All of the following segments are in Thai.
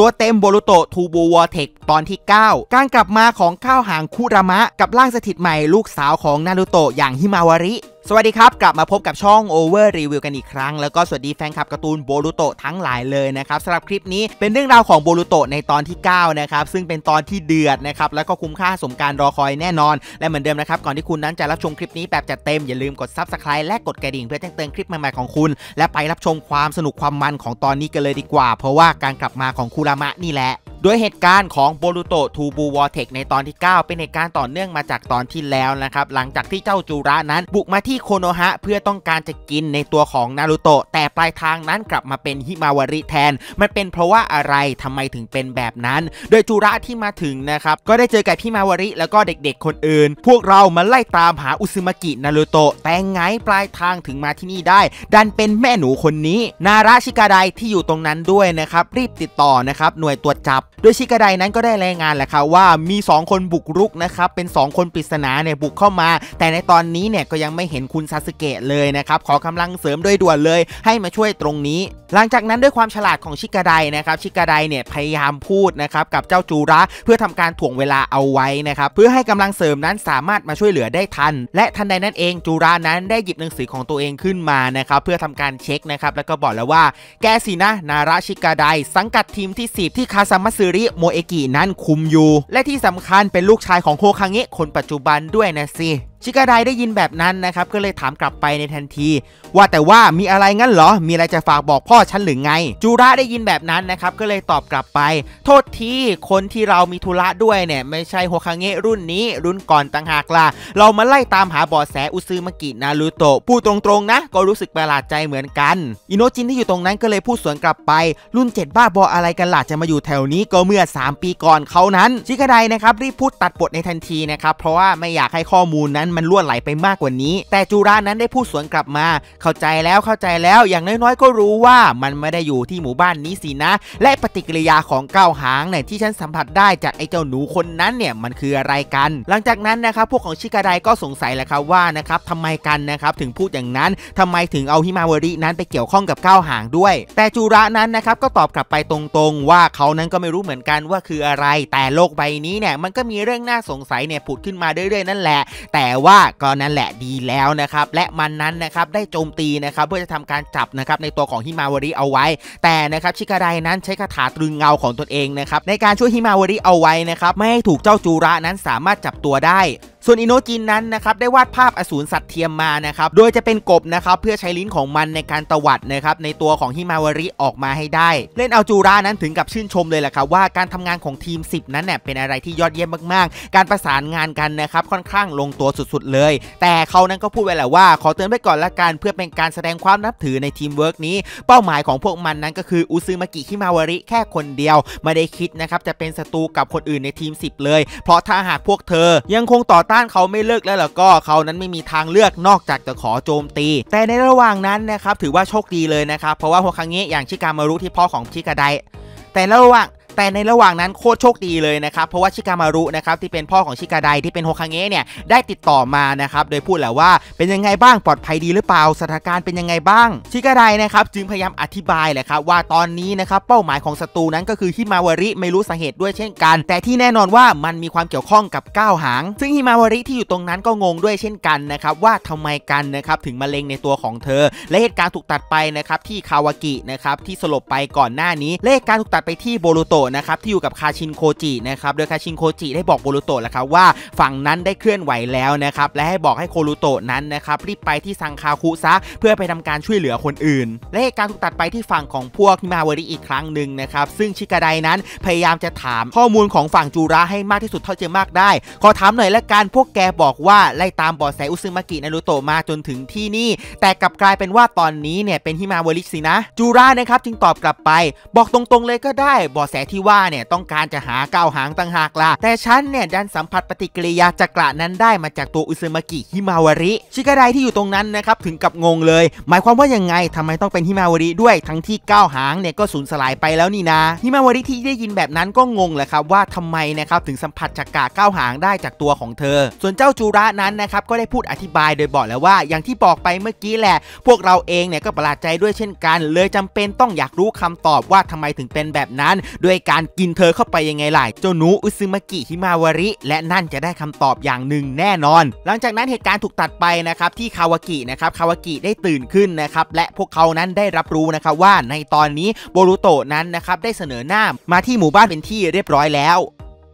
ตัวเต็มโบรุโตทูบูวอเทคตอนที่ 9 การกลับมาของข้าวหางคุรามะ กับร่างสถิตใหม่ลูกสาวของนารุโตอย่างฮิมาวาริสวัสดีครับ กลับมาพบกับช่อง Over Review กันอีกครั้ง แล้วก็สวัสดีแฟนคลับการ์ตูนโบลูโตทั้งหลายเลยนะครับสำหรับคลิปนี้เป็นเรื่องราวของโบลูโตในตอนที่ 9 นะครับ ซึ่งเป็นตอนที่เดือดนะครับ แล้วก็คุ้มค่าสมการรอคอยแน่นอน และเหมือนเดิมนะครับ ก่อนที่คุณนั้นจะรับชมคลิปนี้แบบจัดเต็มอย่าลืมกดซับสไคร b e และกดกระดิ่งเพื่อแจ้งเตือนคลิปใหม่ๆของคุณ และไปรับชมความสนุกความมันของตอนนี้กันเลยดีกว่า เพราะว่าการกลับมาของคูรามะนี่แหละโดยเหตุการณ์ของโบรูโตทูบูวอเทคในตอนที่ 9 เป็นเหตุการณ์ต่อเนื่องมาจากตอนที่แล้วนะครับหลังจากที่เจ้าจูระนั้น บุกมาที่โคโนฮะเพื่อต้องการจะกินในตัวของนารูโตแต่ปลายทางนั้นกลับมาเป็นฮิมาวาริแทน มันเป็นเพราะว่าอะไรทำไมถึงเป็นแบบนั้น โดยจูระที่มาถึงนะครับก็ได้เจอกับพี่มาวาริแล้วก็เด็กๆ คนอื่น พวกเรามาไล่ตามหาอุซึมากินารูโตแต่ไงปลายทางถึงมาที่นี่ได้ ดันเป็นแม่หนูคนนี้ นาราชิกาไดที่อยู่ตรงนั้นด้วยนะครับรีบติดต่อนะครับหน่วยตรวจจับโดยชิกาไดนั้นก็ได้รายงานแหละครับว่ามี 2 คนบุกรุกนะครับเป็น 2 คนปริศนาเนี่ยบุกเข้ามา แต่ในตอนนี้เนี่ยก็ยังไม่เห็นคุณซาสึเกะเลยนะครับขอกำลังเสริมด้วยด่วนเลยให้มาช่วยตรงนี้ หลังจากนั้นด้วยความฉลาดของชิกาไดนะครับชิกาไดเนี่ยพยายามพูดนะครับกับเจ้าจูระเพื่อทำการถ่วงเวลาเอาไว้นะครับเพื่อให้กำลังเสริมนั้นสามารถมาช่วยเหลือได้ทัน และทันใดนั้นเองจูระนั้นได้หยิบหนังสือของตัวเองขึ้นมานะครับเพื่อทำการเช็คนะครับแล้วก็บอกแล้วว่าแกสินะ นาระชิกาไดสังกัดทีมที่ 10 ที่คาซามัสซึริโมเอกินั้นคุมอยู่ และที่สำคัญเป็นลูกชายของโฮคังเงะคนปัจจุบันด้วยนะสิชิกาไดได้ยินแบบนั้นนะครับ ก็เลยถามกลับไปในทันที ว่าแต่ว่ามีอะไรงั้นเหรอ มีอะไรจะฝากบอกพ่อฉันหรือไงจูระได้ยินแบบนั้นนะครับ ก็เลยตอบกลับไป โทษที คนที่เรามีธุระด้วยเนี่ย ไม่ใช่หัคังเงะรุ่นนี้ รุ่นก่อนต่างหากล่ะ เรามาไล่ตามหาบอแสอุซึมากิ นารุโตะพูดตรงๆนะ ก็รู้สึกประหลาดใจเหมือนกันอิโนจินที่อยู่ตรงนั้นก็เลยพูดสวนกลับไป รุ่น7บ้าบออะไรกันล่ะจะมาอยู่แถวนี้ ก็เมื่อ 3 ปีก่อนเขานั้นชิกาไดนะครับรีบพูดตัดบทในทันทีนะครับ เพราะว่าไม่อยากให้ข้อมูลนั้นนมันล่วนไหลไปมากกว่านี้ แต่จูรานั้นได้พูดสวนกลับมา เข้าใจแล้วเข้าใจแล้ว อย่างน้อยๆก็รู้ว่ามันไม่ได้อยู่ที่หมู่บ้านนี้สินะ และปฏิกิริยาของเก้าหางเนี่ยที่ฉันสัมผัสได้จากไอ้เจ้าหนูคนนั้นเนี่ยมันคืออะไรกัน หลังจากนั้นนะครับพวกของชิกาไดก็สงสัยแหละครับว่านะครับทำไมกันนะครับถึงพูดอย่างนั้นทำไมถึงเอาฮิมาวารินั้นไปเกี่ยวข้องกับเก้าหางด้วย แต่จูระนั้นนะครับก็ตอบกลับไปตรงๆ ว่าเขานั้นก็ไม่รู้เหมือนกันว่าคืออะไร แต่โลกใบนี้เนี่ยมันก็มีเรื่องน่าสงสัยเนี่ยผุดขึ้นมาเรื่อยๆนั่นแหละแว่าก็นั่นแหละดีแล้วนะครับและมันนั้นนะครับได้โจมตีนะครับเพื่อจะทำการจับนะครับในตัวของฮิมาวาริเอาไว้ แต่นะครับชิคาไดนั้นใช้คาถาตรึงเงาของตนเองนะครับในการช่วยฮิมาวาริเอาไว้นะครับไม่ให้ถูกเจ้าจูระนั้นสามารถจับตัวได้ส่วนอินโนจินนั้นนะครับได้วาดภาพอสูรสัตว์เทียมมานะครับโดยจะเป็นกบนะครับเพื่อใช้ลิ้นของมันในการตวัดนะครับในตัวของฮิมาวาริออกมาให้ได้ เล่นเอาจูรานั้นถึงกับชื่นชมเลยแหละครับว่าการทำงานของทีม 10 นั้นเนี่ยเป็นอะไรที่ยอดเยี่ยมมากๆ การประสานงานกันนะครับค่อนข้างลงตัวสุดๆเลย แต่เขานั้นก็พูดไว้แหละว่า ขอเตือนไว้ก่อนละกันเพื่อเป็นการแสดงความนับถือในทีมเวิร์กนี้เป้าหมายของพวกมันนั้นก็คืออุซึมากิฮิมาวาริแค่คนเดียวไม่ได้คิดนะครับจะเป็นศัตรูกับคนอื่นในทีม 10 เลย เพราะถ้าหากพวกเธอยังคงต่อต้านเขาไม่เลิกแล้วล่ะก็เขานั้นไม่มีทางเลือกนอกจากจะขอโจมตี แต่ในระหว่างนั้นนะครับถือว่าโชคดีเลยนะครับเพราะว่าัวคังเง้อย่างชิกามารุที่พ่อของชิกาไดแต่ระหว่างแต่ในระหว่างนั้นโคตรโชคดีเลยนะครับ เพราะว่าชิกามารุนะครับที่เป็นพ่อของชิกาไดที่เป็นโฮคาเงะเนี่ยได้ติดต่อมานะครับ โดยพูดแหละว่าเป็นยังไงบ้างปลอดภัยดีหรือเปล่าสถานการณ์เป็นยังไงบ้าง ชิกาไดนะครับจึงพยายามอธิบายแหละครับว่าตอนนี้นะครับเป้าหมายของศัตรูนั้นก็คือฮิมาวาริไม่รู้สาเหตุด้วยเช่นกัน แต่ที่แน่นอนว่ามันมีความเกี่ยวข้องกับก้าวหาง ซึ่งฮิมาวาริที่อยู่ตรงนั้นก็งงด้วยเช่นกันนะครับว่าทำไมกันนะครับถึงมะเร็งในตัวของเธอ และเหตุการณ์ถูกตัดไปนะครับที่คาวากินะครับที่สลบไปก่อนหน้านี้และเหตุการณ์ถูกตัดไปที่โบรุโตนะครับที่อยู่กับคาชินโคจินะครับโดยคาชินโคจิได้บอกโบรุโตะแล้วครับว่าฝั่งนั้นได้เคลื่อนไหวแล้วนะครับและให้บอกให้โครุโตะนั้นนะครับรีบไปที่ซังคาคุซะเพื่อไปทำการช่วยเหลือคนอื่น และเหตุการณ์ถูกตัดไปที่ฝั่งของพวกมาวริอีกครั้งหนึ่งนะครับซึ่งชิกาไดนั้นพยายามจะถามข้อมูลของฝั่งจูระให้มากที่สุดเท่าจะมากได้ ขอถามหน่อยละกันพวกแกบอกว่าไล่ตามบอดแสอุซึมากินารุโตะมาจนถึงที่นี่แต่กลับกลายเป็นว่าตอนนี้เนี่ยเป็นฮิมาวริสินะจูระนะครับจึงตอบกลับไป บอกตรงๆ เลยก็ได้บอดแสทีที่ว่าเนี่ยต้องการจะหาเก้าหางต่างหากล่ะแต่ฉันเนี่ยดันสัมผัสปฏิกิริยาจักระนั้นได้มาจากตัวอุซึมากิฮิมาวาริชิกาไดที่อยู่ตรงนั้นนะครับถึงกับงงเลย หมายความว่ายังไงทำไมต้องเป็นฮิมาวาริด้วยทั้งที่เก้าหางเนี่ยก็สูญสลายไปแล้วนี่นะฮิมาวาริที่ได้ยินแบบนั้นก็งงแหละครับว่าทำไมนะครับถึงสัมผัสจักระเก้าหางได้จากตัวของเธอ ส่วนเจ้าจูระนั้นนะครับก็ได้พูดอธิบายโดยบอกแล้วว่า อย่างที่บอกไปเมื่อกี้แหละ พวกเราเองเนี่ยก็ประหลาดใจด้วยเช่นกัน เลยจำเป็นต้องอยากรู้คำตอบว่าทำไมถึงเป็นแบบนั้นด้วยการกินเธอเข้าไปยังไงล่ะเจ้าหนูอุซึมากิฮิมาวาริ และนั่นจะได้คำตอบอย่างหนึ่งแน่นอน หลังจากนั้นเหตุการณ์ถูกตัดไปนะครับที่คาวากินะครับคาวากิได้ตื่นขึ้นนะครับและพวกเขานั้นได้รับรู้นะครับว่าในตอนนี้โบรุโตะนั้นนะครับได้เสนอหน้ามาที่หมู่บ้านเป็นที่เรียบร้อยแล้ว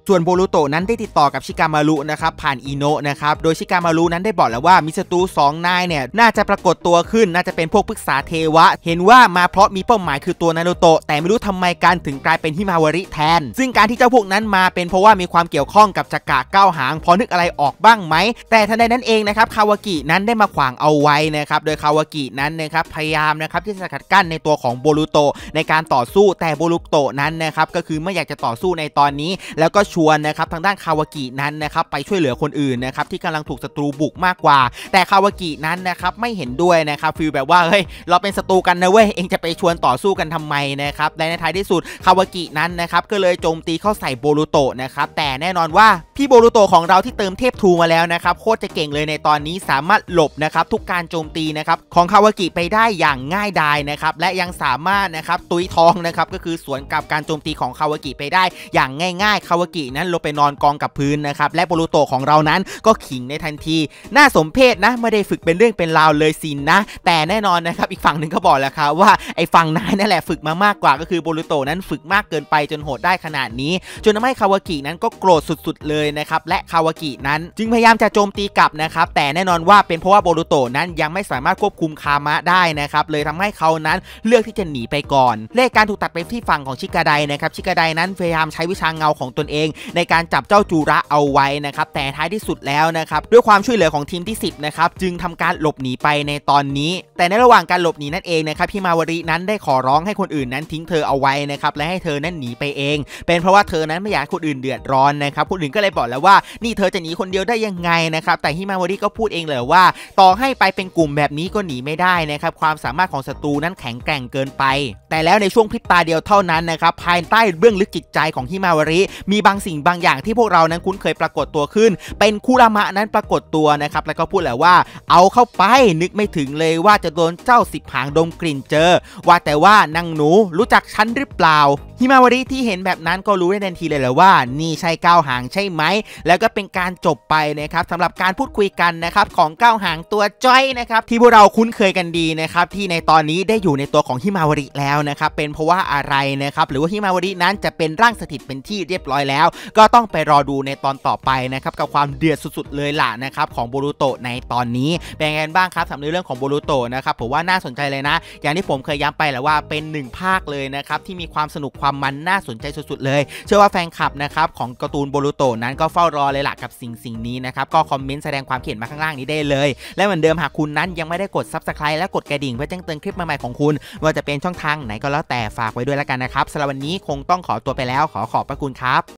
ส่วนโบรูโตนั้นได้ติดต่อกับชิกามารุนะครับผ่านอีโนะนะครับโดยชิกามารุนั้นได้บอกแล้วว่ามิสตูสองนายเนี่ยน่าจะปรากฏตัวขึ้นน่าจะเป็นพวกปรึกษาเทวะ เห็นว่ามาเพราะมีเป้าหมายคือตัวนารูโตะแต่ไม่รู้ทำไมการถึงกลายเป็นฮิมาวาริแทน ซึ่งการที่เจ้าพวกนั้นมาเป็นเพราะว่ามีความเกี่ยวข้องกับจักระเก้าหางพอนึกอะไรออกบ้างไหมแต่ทันใดนั้นเองนะครับคาวากินั้นได้มาขวางเอาไว้นะครับโดยคาวากินั้นนะครับพยายามนะครับที่จะขัดกั้นในตัวของโบรูโตในการต่อสู้แต่โบรูโตนั้นนะครับก็คือไม่อยากจะต่อสู้ในตอนนี้แล้วก็ชวนนะครับทางด้านคาวากินั้นนะครับไปช่วยเหลือคนอื่นนะครับที่กำลังถูกศัตรูบุกมากกว่า แต่คาวากินั้นนะครับไม่เห็นด้วยนะครับฟีลแบบว่าเฮ้ยเราเป็นศัตรูกันนะเว้ยเองจะไปชวนต่อสู้กันทำไมนะครับและในท้ายที่สุดคาวากินั้นนะครับก็เลยโจมตีเข้าใส่โบรุโตะนะครับแต่แน่นอนว่า พี่โบรุโตะของเราที่เติมเทพทูมาแล้วนะครับโคตรจะเก่งเลยในตอนนี้สามารถหลบนะครับทุกการโจมตีนะครับของคาวากิไปได้อย่างง่ายดายนะครับและยังสามารถนะครับตุยทองนะครับก็คือสวนกับการโจมตีของคาวากิไปได้อย่างง่ายๆคาวากิินั้นลงไปนอนกองกับพื้นนะครับและโบรูโตของเรานั้นก็ขิงในทันที น่าสมเพชนะไม่ได้ฝึกเป็นเรื่องเป็นราวเลยสินนะ แต่แน่นอนนะครับอีกฝั่งหนึ่งก็บอกแล้วครับว่าไอ้ฝั่งนายนั่นแหละฝึกมามากกว่าก็คือโบรูโตนั้นฝึกมากเกินไปจนโหดได้ขนาดนี้ จนทำให้คาวากินั้นก็โกรธสุดๆ เลยนะครับและคาวากินั้นจึงพยายามจะโจมตีกลับนะครับ แต่แน่นอนว่าเป็นเพราะว่าโบรูโตนั้นยังไม่สามารถควบคุมคามะได้นะครับเลยทำให้เขานั้นเลือกที่จะหนีไปก่อนเลขการถูกตัดไปที่ฝั่งของชิกาไดนะครับชิกาไดนั้นพยายามใช้วิชาเงาของตนเองในการจับเจ้าจูระเอาไว้นะครับแต่ท้ายที่สุดแล้วนะครับด้วยความช่วยเหลือของทีมที่ 10นะครับจึงทำการหลบหนีไปในตอนนี้ แต่ในระหว่างการหลบหนีนั่นเองนะครับพี่มาวรินั้นได้ขอร้องให้คนอื่น นั้นทิ้งเธอเอาไว้นะครับและให้เธอนั้นหนีไปเอง เป็นเพราะว่าเธอนั้นไม่อยากคนอื่นเดือดร้อนนะครับคนอื่นก็เลยบอกแล้วว่า นี่เธอจะหนีคนเดียวได้ยังไงนะครับแต่ีิมาวรีก็พูดเองเลยว่าต่อให้ไปเป็นกลุ่มแบบนี้ก็หนีไม่ได้นะครับความสามารถของศัตรูนั้นแข็งแกร่งเกินไป แต่แล้วในช่วงพริบตาเดียวเท่านั้นนะครับภายใต้เบื้องลึกจิตใจของฮิมาวริมีบางสิ่งบางอย่างที่พวกเรานั้นคุ้นเคยปรากฏตัวขึ้น เป็นคูรามะนั้นปรากฏตัวนะครับแล้วก็พูดแหละว่า เอาเข้าไปนึกไม่ถึงเลยว่าจะโดนเจ้าสิบหางดมกลิ่นเจอว่าแต่ว่านางหนูรู้จักฉันหรือเปล่าฮิมาวาริที่เห็นแบบนั้นก็รู้ได้ทันทีเลยแหละว่านี่ใช่ก้าวหางใช่ไหมแล้วก็เป็นการจบไปนะครับสำหรับการพูดคุยกันนะครับของก้าวหางตัวจ้อยนะครับที่พวกเราคุ้นเคยกันดีนะครับที่ในตอนนี้ได้อยู่ในตัวของฮิมาวาริแล้วนะครับเป็นเพราะว่าอะไรนะครับหรือว่าฮิมาวารินั้นจะเป็นร่างสถิตเป็นที่เรียบร้อยแล้วก็ต้องไปรอดูในตอนต่อไปนะครับกับความเดือดสุด ๆ เลยล่ะนะครับของโบรูโตในตอนนี้ เป็นไงบ้างครับสำหรับเรื่องของโบรูโตนะครับผมว่าน่าสนใจเลยนะ อย่างที่ผมเคยย้ำไปแหละว่าเป็นหนึ่งภาคเลยนะครับที่มีความสนุกความมันน่าสนใจสุด ๆ เลย เชื่อว่าแฟนคลับนะครับของการ์ตูนโบรูโตนั้นก็เฝ้ารอเลยล่ะกับสิ่งสิ่งนี้นะครับ ก็คอมเมนต์แสดงความเห็นมาข้างล่างนี้ได้เลย และเหมือนเดิมหากคุณนั้นยังไม่ได้กดซับสไครต์และกดกระดิ่งเพื่อแจ้งเตือนคลิปใหม่ๆของคุณว่าจะเป็นช่องทางไหนก็แล้วแต่ฝากไว้ด้วยแล้วกันนะครับสำหรับวันนี้คงต้องขอตัวไปแล้วขอขอบพระคุณครับ